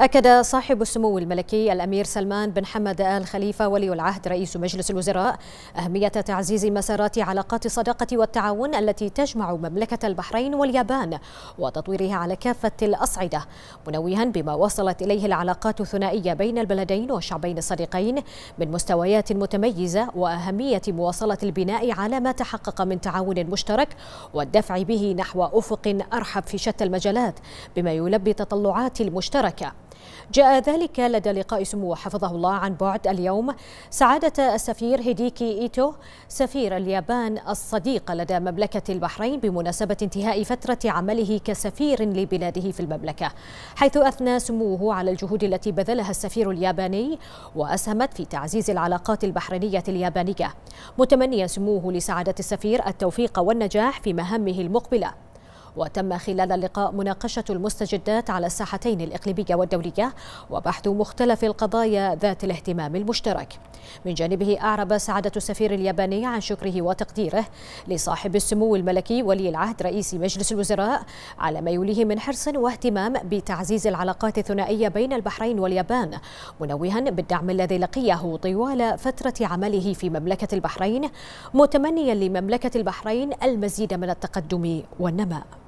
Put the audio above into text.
أكد صاحب السمو الملكي الأمير سلمان بن حمد آل خليفة ولي العهد رئيس مجلس الوزراء أهمية تعزيز مسارات علاقات الصداقة والتعاون التي تجمع مملكة البحرين واليابان وتطويرها على كافة الأصعدة منوها بما وصلت إليه العلاقات الثنائية بين البلدين والشعبين الصديقين من مستويات متميزة وأهمية مواصلة البناء على ما تحقق من تعاون مشترك والدفع به نحو أفق أرحب في شتى المجالات بما يلبي تطلعات المشتركة جاء ذلك لدى لقاء سمو حفظه الله عن بعد اليوم سعادة السفير هيديكي إيتو سفير اليابان الصديق لدى مملكة البحرين بمناسبة انتهاء فترة عمله كسفير لبلاده في المملكة حيث أثنى سموه على الجهود التي بذلها السفير الياباني وأسهمت في تعزيز العلاقات البحرينية اليابانية متمنيا سموه لسعادة السفير التوفيق والنجاح في مهامه المقبلة وتم خلال اللقاء مناقشة المستجدات على الساحتين الإقليمية والدولية وبحث مختلف القضايا ذات الاهتمام المشترك من جانبه أعرب سعادة السفير الياباني عن شكره وتقديره لصاحب السمو الملكي ولي العهد رئيس مجلس الوزراء على ما يوليه من حرص واهتمام بتعزيز العلاقات الثنائية بين البحرين واليابان منوها بالدعم الذي لقيه طوال فترة عمله في مملكة البحرين متمنيا لمملكة البحرين المزيد من التقدم والنماء